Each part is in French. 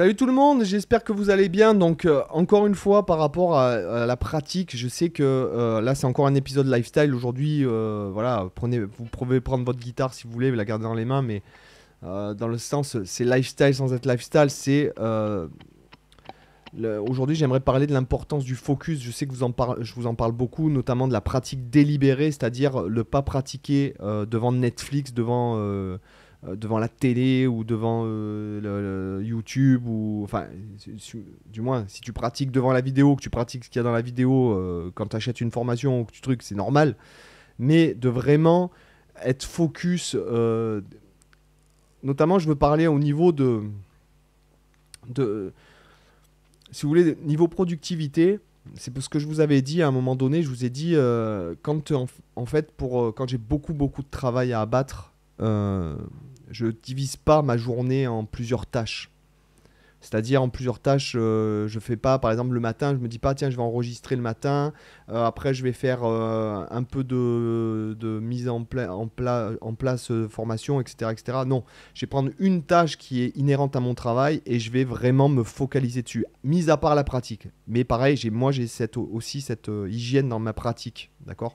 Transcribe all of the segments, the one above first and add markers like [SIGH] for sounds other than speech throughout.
Salut tout le monde, j'espère que vous allez bien. Donc euh, encore une fois par rapport à, la pratique, je sais que euh, là c'est encore un épisode lifestyle. Aujourd'hui, euh, voilà, prenez, vous pouvez prendre votre guitare si vous voulez, la garder dans les mains, mais dans le sens c'est lifestyle sans être lifestyle, c'est Aujourd'hui, j'aimerais parler de l'importance du focus. Je sais que vous en je vous en parle beaucoup, notamment de la pratique délibérée, c'est-à-dire le pas pratiquer devant Netflix, devant euh, devant la télé ou devant euh, YouTube ou enfin du moins si tu pratiques devant la vidéo que tu pratiques ce qu'il y a dans la vidéo euh, quand tu achètes une formation ou que tu truc c'est normal mais de vraiment être focus notamment je veux parler au niveau de de si vous voulez niveau productivité c'est ce que je vous avais dit à un moment donné je vous ai dit quand fait pour quand j'ai beaucoup beaucoup de travail à abattre je divise pas ma journée en plusieurs tâches. C'est-à-dire en plusieurs tâches, euh, je fais pas, par exemple le matin, je me dis pas tiens je vais enregistrer le matin, euh, après je vais faire euh, un peu de, mise en, place, en, place formation, etc., etc. Non, je vais prendre une tâche qui est inhérente à mon travail et je vais vraiment me focaliser dessus, mis à part la pratique. Mais pareil, j'ai moi j'ai cette, aussi cette hygiène dans ma pratique, d'accord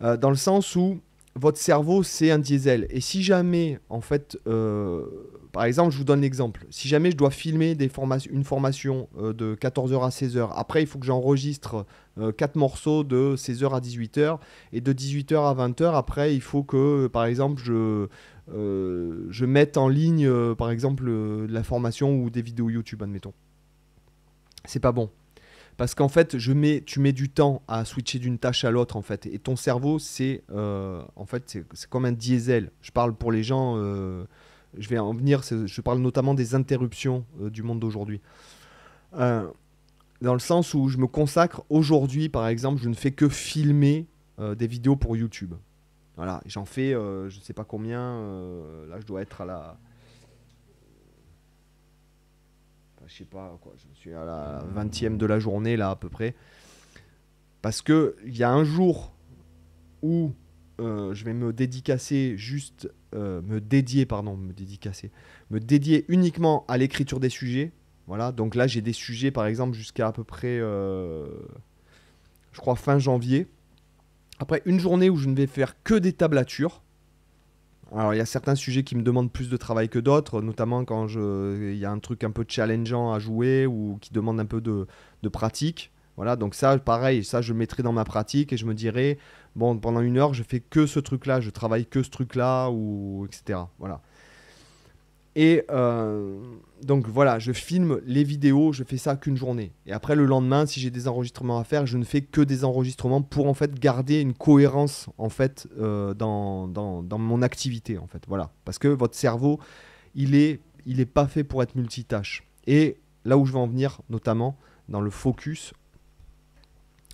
Dans le sens où votre cerveau, c'est un diesel. Et si jamais, en fait, euh, par exemple, je vous donne l'exemple. Si jamais je dois filmer des une formation euh, de 14h à 16h, après, il faut que j'enregistre euh, quatre 4 morceaux de 16h à 18h, et de 18h à 20h, après, il faut que, par exemple, je, je mette en ligne, par exemple, la formation ou des vidéos YouTube, admettons. C'est pas bon parce qu'en fait, je mets, tu mets du temps à switcher d'une tâche à l'autre, en fait. Et ton cerveau, c'est euh, en fait, c'est comme un diesel. Je parle pour les gens, euh, je vais en venir, je parle notamment des interruptions euh, du monde d'aujourd'hui. dans le sens où je me consacre aujourd'hui, par exemple, je ne fais que filmer des vidéos pour YouTube. Voilà, j'en fais, je ne sais pas combien, là je dois être à la je sais pas quoi, je suis à la 20e euh, de la journée là à peu près. Parce que il y a un jour où euh, je vais me dédicacer juste, euh, me dédier, pardon, me dédicacer, me dédier uniquement à l'écriture des sujets. Voilà, donc là j'ai des sujets par exemple jusqu'à à peu près, je crois, fin janvier. Après une journée où je ne vais faire que des tablatures, alors il y a certains sujets qui me demandent plus de travail que d'autres, notamment quand il y a un truc un peu challengeant à jouer ou qui demande un peu de, pratique. Voilà, donc ça, pareil, ça je mettrai dans ma pratique et je me dirai, bon, pendant une heure, je fais que ce truc-là, je travaille que ce truc-là, ou etc. Voilà. Et euh, donc voilà, je filme les vidéos, je fais ça qu'une journée. Et après le lendemain, si j'ai des enregistrements à faire, je ne fais que des enregistrements pour en fait garder une cohérence en fait euh, dans, mon activité en fait. Voilà, parce que votre cerveau, il est il est pas fait pour être multitâche. Et là où je vais en venir, notamment dans le focus,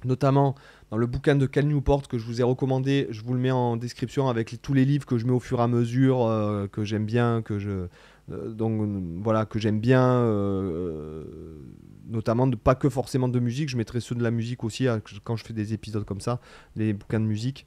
notamment dans le bouquin de Cal Newport que je vous ai recommandé, je vous le mets en description avec tous les livres que je mets au fur et à mesure euh, que j'aime bien, que je euh, donc euh, voilà, que j'aime bien, euh, notamment de, pas que forcément de musique, je mettrai ceux de la musique aussi quand je fais des épisodes comme ça, les bouquins de musique.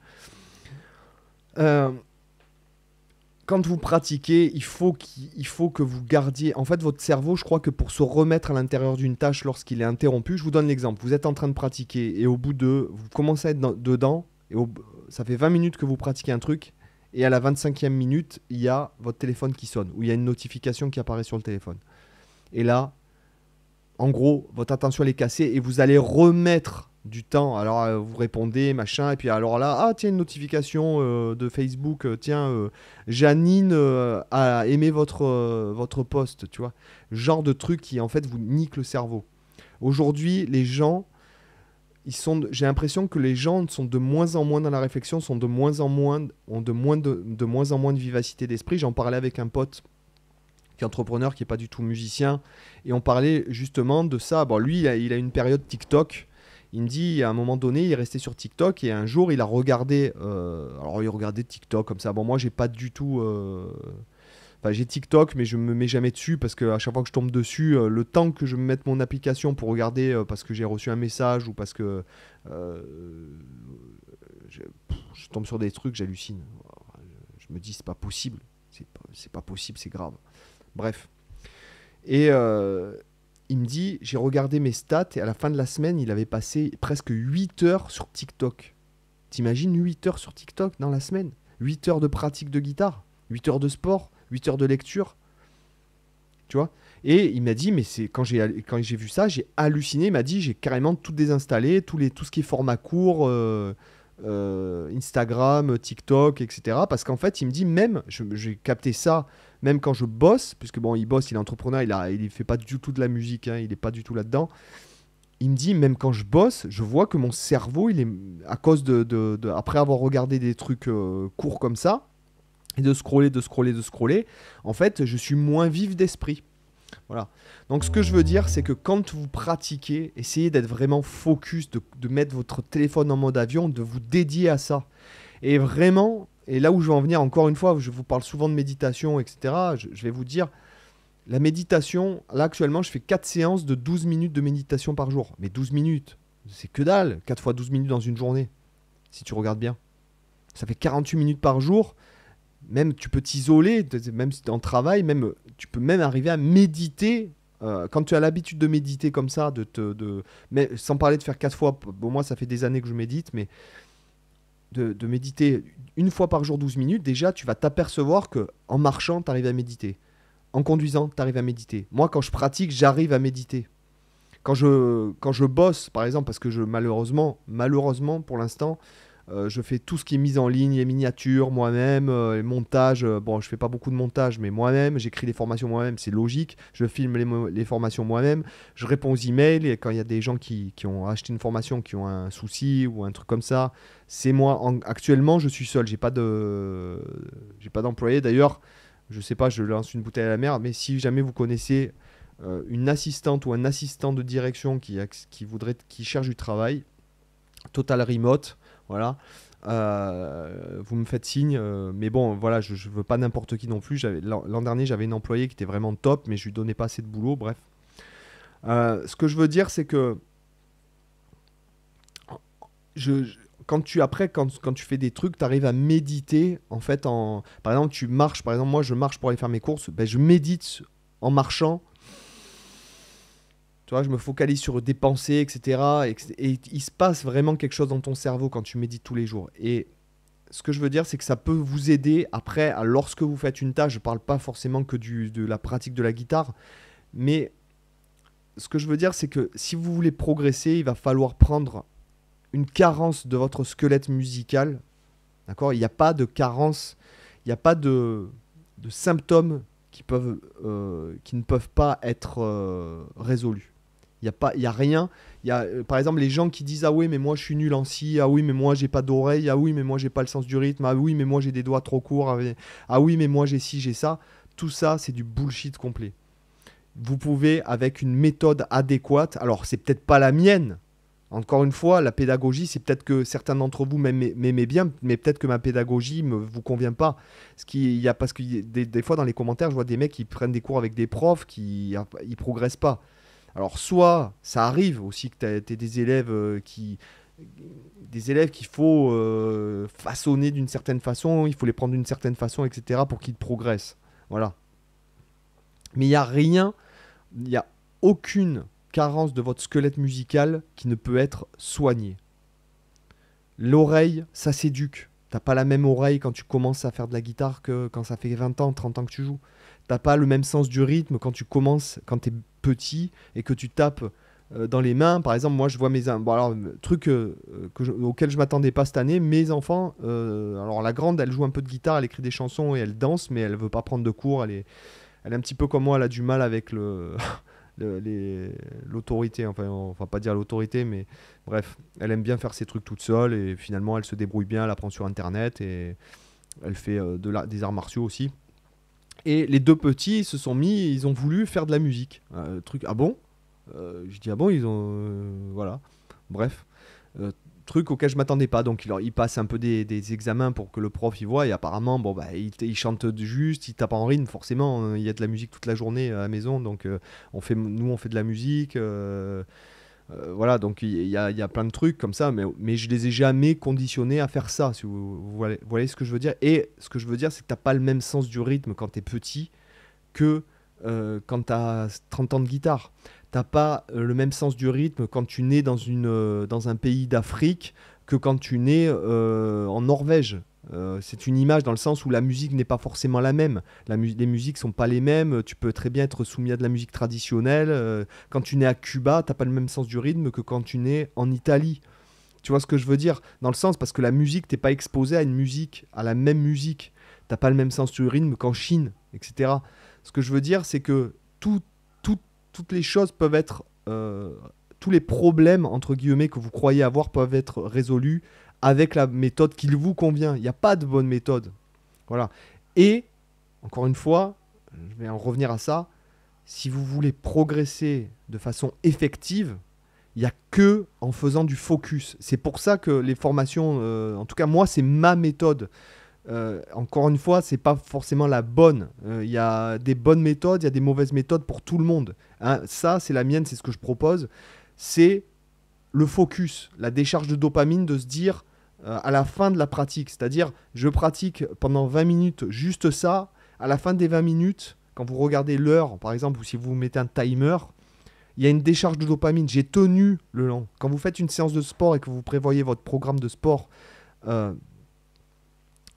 quand vous pratiquez, il faut, qu'il faut que vous gardiez. En fait, votre cerveau, je crois que pour se remettre à l'intérieur d'une tâche lorsqu'il est interrompu, je vous donne l'exemple. Vous êtes en train de pratiquer et au bout de. Vous commencez à être dedans et ça fait 20 minutes que vous pratiquez un truc et à la 25e minute, il y a votre téléphone qui sonne, ou il y a une notification qui apparaît sur le téléphone. Et là, en gros, votre attention elle est cassée et vous allez remettre du temps. Alors euh, vous répondez, machin, et puis alors là, ah tiens, une notification euh, de Facebook, euh, tiens, Janine a aimé votre, votre post, tu vois. Genre de truc qui en fait vous nique le cerveau. Aujourd'hui, les gens sont, j'ai l'impression que les gens sont de moins en moins dans la réflexion, sont de moins en moins, ont de moins, de, moins en moins de vivacité d'esprit. J'en parlais avec un pote qui est entrepreneur, qui est pas du tout musicien, et on parlait justement de ça. Bon, lui, il a, une période TikTok. Il me dit, à un moment donné, il est resté sur TikTok et un jour, il a regardé. Euh, alors, il regardait TikTok comme ça. Bon, moi, j'ai pas du tout. Euh, j'ai TikTok, mais je me mets jamais dessus parce que à chaque fois que je tombe dessus, euh, le temps que je mette mon application pour regarder euh, parce que j'ai reçu un message ou parce que euh, je, tombe sur des trucs, j'hallucine. Je, me dis c'est pas possible, c'est pas, pas possible, c'est grave. Bref. Et il me dit j'ai regardé mes stats et à la fin de la semaine, il avait passé presque 8 heures sur TikTok. T'imagines 8 heures sur TikTok dans la semaine 8 heures de pratique de guitare, 8 heures de sport, 8 heures de lecture. Tu vois Et il m'a dit, mais c'est quand j'ai quand j'ai vu ça, j'ai halluciné. Il m'a dit, j'ai carrément tout désinstallé, tous les, tout ce qui est format court, euh, euh, Instagram, TikTok, etc. Parce qu'en fait, il me dit même, j'ai capté ça, même quand je bosse, puisque bon, il bosse, il est entrepreneur, il ne il fait pas du tout de la musique, hein, il n'est pas du tout là-dedans. Il me dit même quand je bosse, je vois que mon cerveau, il est à cause de, après avoir regardé des trucs euh, courts comme ça, de scroller, de scroller, de scroller, en fait, je suis moins vif d'esprit. Voilà. Donc ce que je veux dire, c'est que quand vous pratiquez, essayez d'être vraiment focus, de, mettre votre téléphone en mode avion, de vous dédier à ça. Et vraiment, et là où je vais en venir, encore une fois, je vous parle souvent de méditation, etc. Je, je vais vous dire, la méditation, là actuellement, je fais 4 séances de 12 minutes de méditation par jour. Mais 12 minutes, c'est que dalle, 4 fois 12 minutes dans une journée, si tu regardes bien. Ça fait 48 minutes par jour même tu peux t'isoler, même si tu es en travail, même, tu peux même arriver à méditer. Euh, quand tu as l'habitude de méditer comme ça, de de, sans parler de faire quatre fois, au moi ça fait des années que je médite, mais de, méditer une fois par jour 12 minutes, déjà tu vas t'apercevoir que en marchant, tu arrives à méditer. En conduisant, tu arrives à méditer. Moi, quand je pratique, j'arrive à méditer. Quand je, quand je bosse, par exemple, parce que je, malheureusement, malheureusement pour l'instant, euh, je fais tout ce qui est mise en ligne, les miniatures moi-même, euh, les montages. Euh, bon, je fais pas beaucoup de montage, mais moi-même, j'écris les formations moi-même, c'est logique. Je filme les, formations moi-même. Je réponds aux emails et quand il y a des gens qui, qui, ont acheté une formation, qui ont un souci ou un truc comme ça, c'est moi. actuellement, je suis seul. J'ai pas de, j'ai pas d'employé. D'ailleurs, je sais pas, je lance une bouteille à la mer, mais si jamais vous connaissez une assistante ou un assistant de direction qui, qui voudrait, qui cherche du travail, total remote voilà. Euh, vous me faites signe, euh, mais bon, voilà, je, je veux pas n'importe qui non plus. L'an dernier, j'avais une employée qui était vraiment top, mais je lui donnais pas assez de boulot, bref. Euh, ce que je veux dire, c'est que quand tu après, quand, quand, tu fais des trucs, tu arrives à méditer en fait. En, par exemple, tu marches. Par exemple, moi, je marche pour aller faire mes courses. Ben, je médite en marchant tu vois, je me focalise sur des pensées, etc. Et, il se passe vraiment quelque chose dans ton cerveau quand tu médites tous les jours. Et ce que je veux dire, c'est que ça peut vous aider après, lorsque vous faites une tâche, je ne parle pas forcément que du, de la pratique de la guitare, mais ce que je veux dire, c'est que si vous voulez progresser, il va falloir prendre une carence de votre squelette musical. D'accord Il n'y a pas de carence, il n'y a pas de, symptômes qui, peuvent, euh, qui ne peuvent pas être euh, résolus. Il n'y a, y a rien. Y a, euh, par exemple, les gens qui disent Ah oui, mais moi je suis nul en scie, ah oui, mais moi j'ai pas d'oreille, ah oui, mais moi j'ai pas le sens du rythme, ah oui, mais moi j'ai des doigts trop courts, ah oui, ah mais moi j'ai ci, j'ai ça. Tout ça, c'est du bullshit complet. Vous pouvez, avec une méthode adéquate, alors c'est peut-être pas la mienne, encore une fois, la pédagogie, c'est peut-être que certains d'entre vous m'aimez bien, mais peut-être que ma pédagogie ne vous convient pas. Ce qui, y a, parce que des, des, fois, dans les commentaires, je vois des mecs qui prennent des cours avec des profs qui ils progressent pas. Alors soit ça arrive aussi que tu as, des élèves euh, qui des élèves qu'il faut euh, façonner d'une certaine façon, il faut les prendre d'une certaine façon, etc. pour qu'ils progressent. Voilà. Mais il n'y a rien, il n'y a aucune carence de votre squelette musical qui ne peut être soignée. L'oreille, ça s'éduque. T'as pas la même oreille quand tu commences à faire de la guitare que quand ça fait 20 ans, 30 ans que tu joues t'as pas le même sens du rythme quand tu commences, quand t'es petit et que tu tapes euh, dans les mains. Par exemple, moi, je vois mes. Bon, alors, euh, truc euh, auquel je m'attendais pas cette année, mes enfants. alors, la grande, elle joue un peu de guitare, elle écrit des chansons et elle danse, mais elle veut pas prendre de cours. Elle est, elle est un petit peu comme moi, elle a du mal avec le. [LAUGHS] l'autorité, enfin on va pas dire l'autorité, mais bref, elle aime bien faire ses trucs toute seule et finalement elle se débrouille bien, elle apprend sur internet et elle fait de la, des arts martiaux aussi et les deux petits se sont mis, ils ont voulu faire de la musique. Euh, truc, ah bon euh, Je dis ah bon, ils ont, euh, voilà. Bref, truc auquel je m'attendais pas. Donc ils passent un peu des, examens pour que le prof y voit et apparemment bon bah il, juste, ils tapent en rythme forcément. Hein. Il y a de la musique toute la journée à la maison, donc on fait, nous on fait de la musique. Euh, voilà, donc il y, a, plein de trucs comme ça, mais, je je les ai jamais conditionnés à faire ça, si vous, voyez, ce que je veux dire. Et ce que je veux dire, c'est que n'as pas le même sens du rythme quand tu es petit que euh, quand tu as 30 ans de guitare. T'as pas euh, le même sens du rythme quand tu nais dans, dans un pays d'Afrique que quand tu nais en Norvège. Euh, c'est une image dans le sens où la musique n'est pas forcément la même. les musiques sont pas les mêmes. Tu peux très bien être soumis à de la musique traditionnelle. Euh, quand tu nais à Cuba, t'as pas le même sens du rythme que quand tu nais en Italie. Tu vois ce que je veux dire Dans le sens parce que la musique, t'es pas exposé à une musique, à la même musique. T'as pas le même sens du rythme qu'en Chine, etc. Ce que je veux dire, c'est que toutes les choses peuvent être euh, tous les problèmes entre guillemets que vous croyez avoir peuvent être résolus avec la méthode qu'il vous convient. Il n'y a pas de bonne méthode. Voilà. Et, encore une fois, je vais en revenir à ça, si vous voulez progresser de façon effective, il n'y a que en faisant du focus. C'est pour ça que les formations, euh, en tout cas moi, c'est ma méthode. Euh, encore une fois, c'est pas forcément la bonne. Euh, il y a des bonnes méthodes, il y a des mauvaises méthodes pour tout le monde. Hein. ça, c'est la mienne, c'est ce que je propose. C'est le focus, la décharge de dopamine, de se dire euh, à la fin de la pratique. C'est-à-dire, je pratique pendant 20 minutes juste ça. À la fin des 20 minutes, quand vous regardez l'heure, par exemple, ou si vous mettez un timer, il y a une décharge de dopamine. J'ai tenu le long. Quand vous faites une séance de sport et que vous prévoyez votre programme de sport, euh,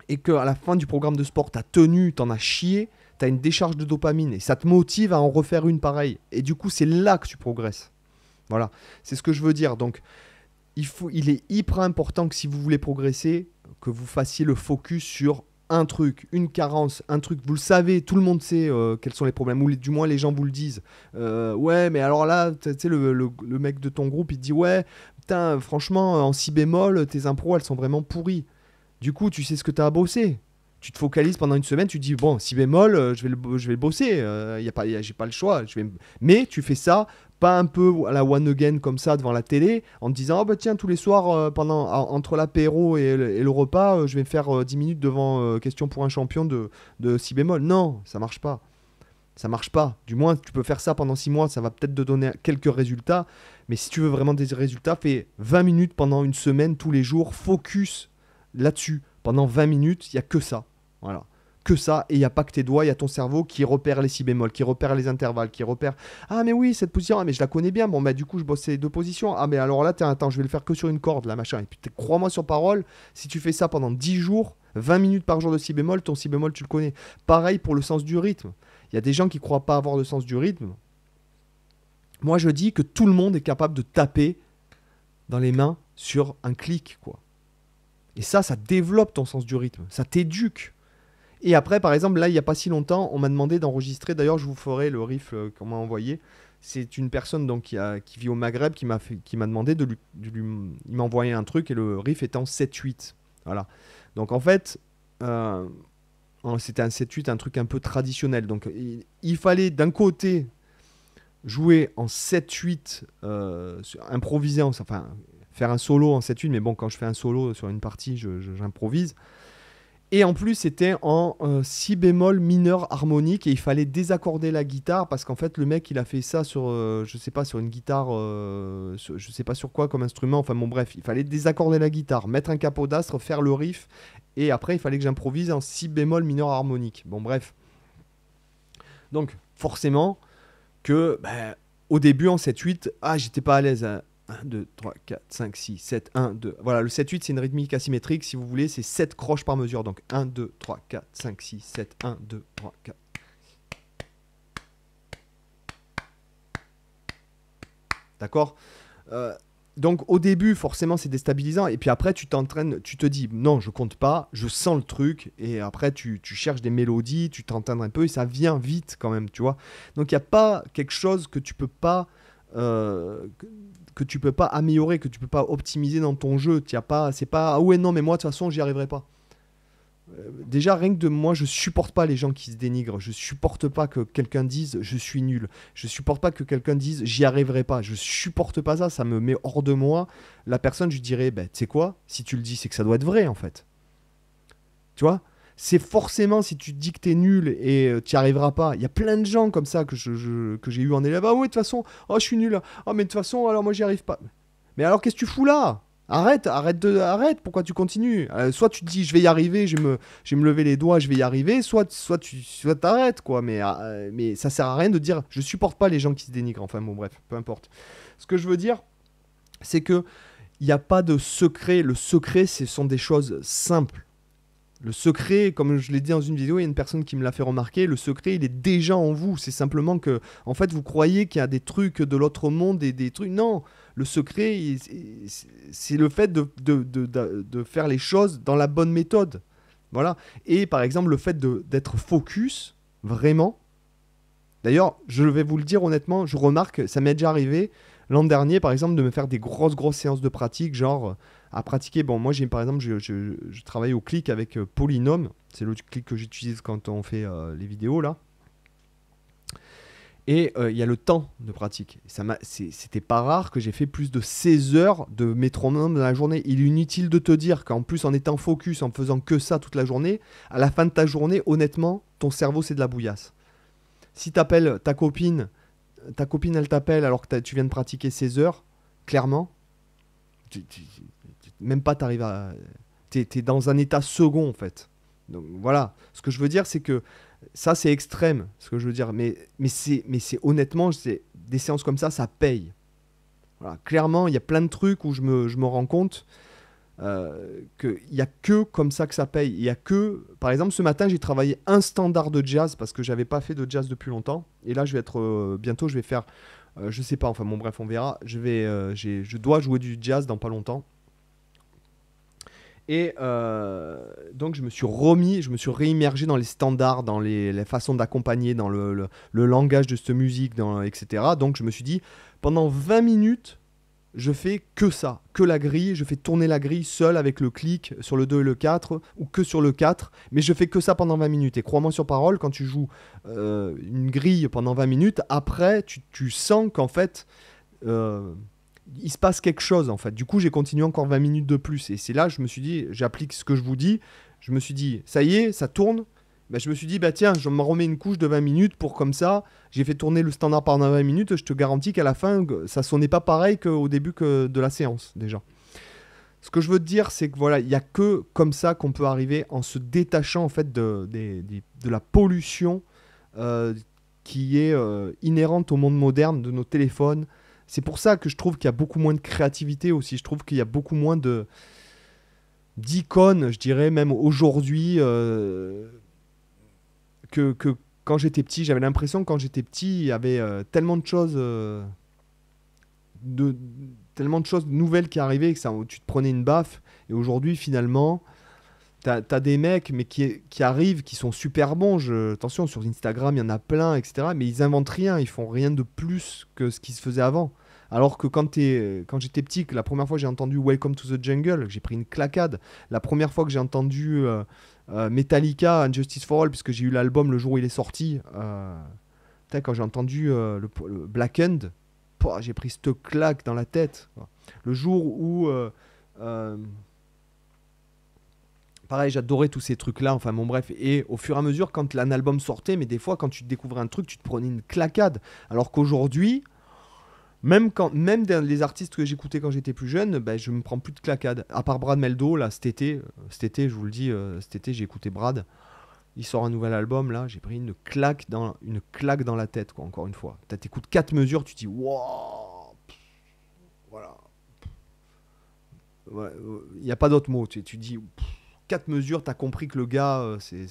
et et à la fin du programme de sport, tu as tenu, tu en as chié, tu as une décharge de dopamine et ça te motive à en refaire une pareille. Et du coup, c'est là que tu progresses. Voilà, c'est ce que je veux dire. Donc, il, faut, il est hyper important que si vous voulez progresser, que vous fassiez le focus sur un truc, une carence, un truc, vous le savez, tout le monde sait euh, quels sont les problèmes, ou du moins les gens vous le disent. Euh, ouais, mais alors là, tu sais, le, mec de ton groupe, il dit, ouais, putain, franchement, en si bémol, tes impros, elles sont vraiment pourries. Du coup, tu sais ce que t'as à bosser tu te focalises pendant une semaine, tu dis bon, si bémol, euh, je vais le, je vais bosser, Il euh, y a pas, j'ai pas le choix. Mais tu fais ça pas un peu à la one again comme ça devant la télé en te disant oh bah tiens tous les soirs euh, pendant entre l'apéro et, le repas je vais me faire 10 minutes devant question pour un champion de, si bémol non ça marche pas ça marche pas du moins tu peux faire ça pendant 6 mois ça va peut-être te donner quelques résultats mais si tu veux vraiment des résultats fais 20 minutes pendant une semaine tous les jours focus là-dessus pendant 20 minutes il n'y a que ça voilà. Que ça, et il n'y a pas que tes doigts, il y a ton cerveau qui repère les si bémols, qui repère les intervalles, qui repère Ah, mais oui, cette position, ah, mais je la connais bien, bon, bah du coup, je bosse ces deux positions, ah, mais alors là, attends, je vais le faire que sur une corde, là, machin. Et puis, crois-moi sur parole, si tu fais ça pendant 10 jours, 20 minutes par jour de si bémol, ton si bémol, tu le connais. Pareil pour le sens du rythme. Il y a des gens qui croient pas avoir de sens du rythme. Moi, je dis que tout le monde est capable de taper dans les mains sur un clic, quoi. Et ça, ça développe ton sens du rythme, ça t'éduque. Et après, par exemple, là, il n'y a pas si longtemps, on m'a demandé d'enregistrer. D'ailleurs, je vous ferai le riff euh, qu'on m'a envoyé. C'est une personne donc, qui, vit au Maghreb qui m'a, demandé de lui, Il m'a envoyé un truc et le riff est en 7-8. Voilà. Donc en fait, euh, c'était un 7-8, un truc un peu traditionnel. Donc il, fallait d'un côté jouer en 7-8, euh, improviser, enfin faire un solo en 7-8, mais bon, quand je fais un solo sur une partie, j'improvise. Et en plus, c'était en euh, si bémol mineur harmonique et il fallait désaccorder la guitare parce qu'en fait, le mec, il a fait ça sur, je euh, je sais pas, sur une guitare, euh, je sais pas sur quoi comme instrument. Enfin bon, bref, il fallait désaccorder la guitare, mettre un capot d'astre, faire le riff et après, il fallait que j'improvise en si bémol mineur harmonique. Bon, bref. Donc, forcément, que ben, au début en 7-8, ah, j'étais pas à l'aise. Hein. 1, 2, 3, 4, 5, 6, 7, 1, 2. Voilà, le 7, 8, c'est une rythmique asymétrique. Si vous voulez, c'est 7 croches par mesure. Donc 1, 2, 3, 4, 5, 6, 7, 1, 2, 3, 4. D'accord euh, donc au début, forcément, c'est déstabilisant. Et puis après, tu t'entraînes, tu te dis, non, je compte pas, je sens le truc. Et après, tu, cherches des mélodies, tu t'entends un peu, et ça vient vite quand même, tu vois. Donc il n'y a pas quelque chose que tu peux pas... Euh, que tu peux pas améliorer, que tu peux pas optimiser dans ton jeu. T'y pas, c'est pas ah ouais non mais moi de toute façon j'y arriverai pas. Euh, déjà rien que de moi je supporte pas les gens qui se dénigrent. Je supporte pas que quelqu'un dise je suis nul. Je supporte pas que quelqu'un dise j'y arriverai pas. Je supporte pas ça. Ça me met hors de moi. La personne je dirais ben tu sais quoi si tu le dis c'est que ça doit être vrai en fait. Tu vois c'est forcément si tu te dis que t'es nul et euh, tu arriveras pas. Il y a plein de gens comme ça que, je, j'ai eu en élève. Ah ouais, de toute façon, oh, je suis nul. Ah, mais de toute façon, alors moi, j'y arrive pas. Mais alors, qu'est-ce que tu fous là Arrête, arrête, de, arrête, pourquoi tu continues euh, Soit tu te dis, je vais y arriver, je vais, me, je me lever les doigts, je vais y arriver, soit, soit tu soit t'arrêtes, quoi. Mais, euh, mais ça sert à rien de dire, je supporte pas les gens qui se dénigrent. Enfin, bon, bref, peu importe. Ce que je veux dire, c'est que il n'y a pas de secret. Le secret, ce sont des choses simples. Le secret, comme je l'ai dit dans une vidéo, il y a une personne qui me l'a fait remarquer, le secret, il est déjà en vous. C'est simplement que, en fait, vous croyez qu'il y a des trucs de l'autre monde et des trucs. Non, le secret, c'est le fait de, faire les choses dans la bonne méthode. Voilà. Et par exemple, le fait d'être focus, vraiment. D'ailleurs, je vais vous le dire honnêtement, je remarque, ça m'est déjà arrivé l'an dernier, par exemple, de me faire des grosses, grosses séances de pratique, genre à pratiquer. Bon, moi, j'ai par exemple, je, travaille au clic avec euh, Polynome. C'est le clic que j'utilise quand on fait euh, les vidéos là. Et euh, il y a le temps de pratique. C'était pas rare que j'ai fait plus de 16 heures de métronome dans la journée. Il est inutile de te dire qu'en plus, en étant focus, en faisant que ça toute la journée, à la fin de ta journée, honnêtement, ton cerveau, c'est de la bouillasse. Si tu appelles ta copine, ta copine, elle t'appelle alors que tu viens de pratiquer 16 heures, clairement, même pas t'arrives à. T'es es dans un état second en fait. Donc voilà. Ce que je veux dire, c'est que ça, c'est extrême, ce que je veux dire. Mais, mais c'est honnêtement, des séances comme ça, ça paye. Voilà. Clairement, il y a plein de trucs où je me, je me rends compte euh, qu'il n'y a que comme ça que ça paye. Il y a que, par exemple, ce matin, j'ai travaillé un standard de jazz parce que j'avais pas fait de jazz depuis longtemps. Et là, je vais être euh, bientôt, je vais faire, Je euh, je sais pas, enfin bon, bref, on verra. Je vais, euh, je dois jouer du jazz dans pas longtemps. Et euh, donc je me suis remis, je me suis réimmergé dans les standards, dans les, façons d'accompagner, dans le, langage de cette musique, etc. Donc je me suis dit, pendant 20 minutes, je fais que ça, que la grille, je fais tourner la grille seule avec le clic sur le 2 et le 4, ou que sur le 4, mais je fais que ça pendant 20 minutes. Et crois-moi sur parole, quand tu joues euh, une grille pendant 20 minutes, après, tu, sens qu'en fait... Euh, il se passe quelque chose en fait. Du coup, j'ai continué encore 20 minutes de plus. Et c'est là, je me suis dit, j'applique ce que je vous dis. Je me suis dit, ça y est, ça tourne. Mais bah, je me suis dit, bah tiens, je me remets une couche de 20 minutes pour comme ça. J'ai fait tourner le standard pendant 20 minutes. Je te garantis qu'à la fin, ça sonne pas pareil qu'au début de la séance déjà. Ce que je veux te dire, c'est que voilà, il n'y a que comme ça qu'on peut arriver en se détachant en fait de, la pollution euh, qui est euh, inhérente au monde moderne, de nos téléphones, c'est pour ça que je trouve qu'il y a beaucoup moins de créativité aussi. Je trouve qu'il y a beaucoup moins de d'icônes, je dirais même aujourd'hui, euh, que, quand j'étais petit, j'avais l'impression que quand j'étais petit, il y avait euh, tellement de choses, euh, de, tellement de choses nouvelles qui arrivaient que ça, tu te prenais une baffe. Et aujourd'hui, finalement, T'as as des mecs mais qui, qui, arrivent, qui sont super bons. Je, attention, sur Instagram, il y en a plein, etc. Mais ils inventent rien, ils font rien de plus que ce qui se faisait avant. Alors que quand, quand j'étais petit, la première fois que j'ai entendu Welcome to the Jungle, j'ai pris une claquade. La première fois que j'ai entendu euh, euh, Metallica, Justice for All, puisque j'ai eu l'album le jour où il est sorti, euh, quand j'ai entendu le, Black End, j'ai pris cette claque dans la tête. Le jour où pareil, j'adorais tous ces trucs-là. Enfin, bon, bref. Et au fur et à mesure, quand un album sortait, mais des fois, quand tu découvrais un truc, tu te prenais une claquade. Alors qu'aujourd'hui, même quand même les artistes que j'écoutais quand j'étais plus jeune ben, je me prends plus de clacade. à part Brad Meldo là cet été euh, cet été je vous le dis euh, cet été j'ai écouté Brad il sort un nouvel album là j'ai pris une claque dans une claque dans la tête quoi encore une fois tu t'écoutes quatre mesures tu dis wow voilà il n'y euh, a pas d'autre mot tu, tu dis quatre mesures, t'as compris que le gars, euh, c'est.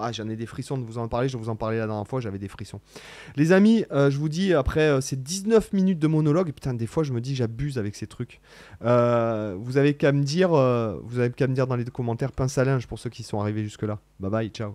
Ah, j'en ai des frissons de vous en parler, je vous en parlais la dernière fois, j'avais des frissons. Les amis, euh, je vous dis, après euh, ces 19 minutes de monologue, putain, des fois je me dis j'abuse avec ces trucs. vous avez qu'à me dire, vous avez qu'à me dire dans les commentaires pince à linge pour ceux qui sont arrivés jusque-là. Bye bye, ciao.